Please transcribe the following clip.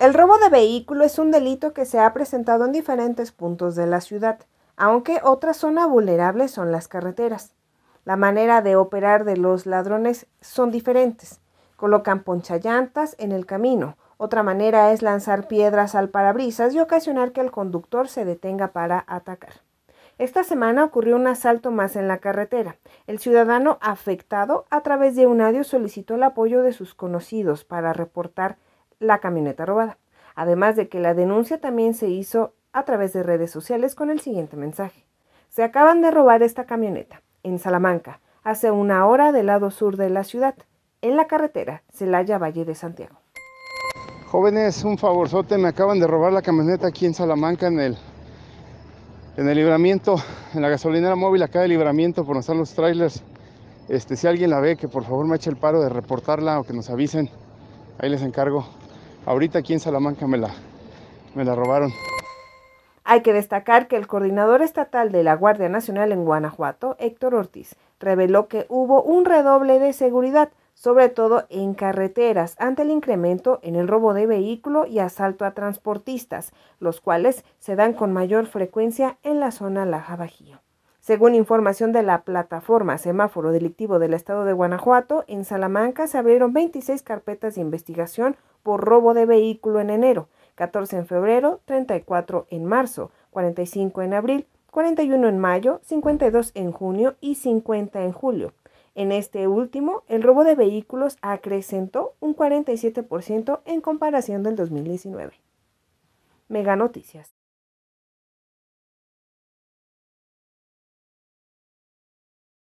El robo de vehículo es un delito que se ha presentado en diferentes puntos de la ciudad, aunque otra zona vulnerable son las carreteras. La manera de operar de los ladrones son diferentes. Colocan ponchallantas en el camino. Otra manera es lanzar piedras al parabrisas y ocasionar que el conductor se detenga para atacar. Esta semana ocurrió un asalto más en la carretera. El ciudadano afectado a través de un audio solicitó el apoyo de sus conocidos para reportar la camioneta robada. Además de que la denuncia también se hizo a través de redes sociales con el siguiente mensaje. Se acaban de robar esta camioneta en Salamanca, hace una hora del lado sur de la ciudad, en la carretera Celaya Valle de Santiago. Jóvenes, un favorzote, me acaban de robar la camioneta aquí en Salamanca en el en el libramiento, en la gasolinera móvil acá de libramiento por donde están los trailers. Este, si alguien la ve, que por favor me eche el paro de reportarla o que nos avisen. Ahí les encargo. Ahorita aquí en Salamanca me la, me la robaron. Hay que destacar que el coordinador estatal de la Guardia Nacional en Guanajuato, Héctor Ortiz, reveló que hubo un redoble de seguridad, sobre todo en carreteras, ante el incremento en el robo de vehículo y asalto a transportistas, los cuales se dan con mayor frecuencia en la zona Laja Bajío. Según información de la plataforma Semáforo Delictivo del Estado de Guanajuato, en Salamanca se abrieron 26 carpetas de investigación por robo de vehículo en enero, 14 en febrero, 34 en marzo, 45 en abril, 41 en mayo, 52 en junio y 50 en julio. En este último, el robo de vehículos acrecentó un 47% en comparación del 2019. Mega Noticias.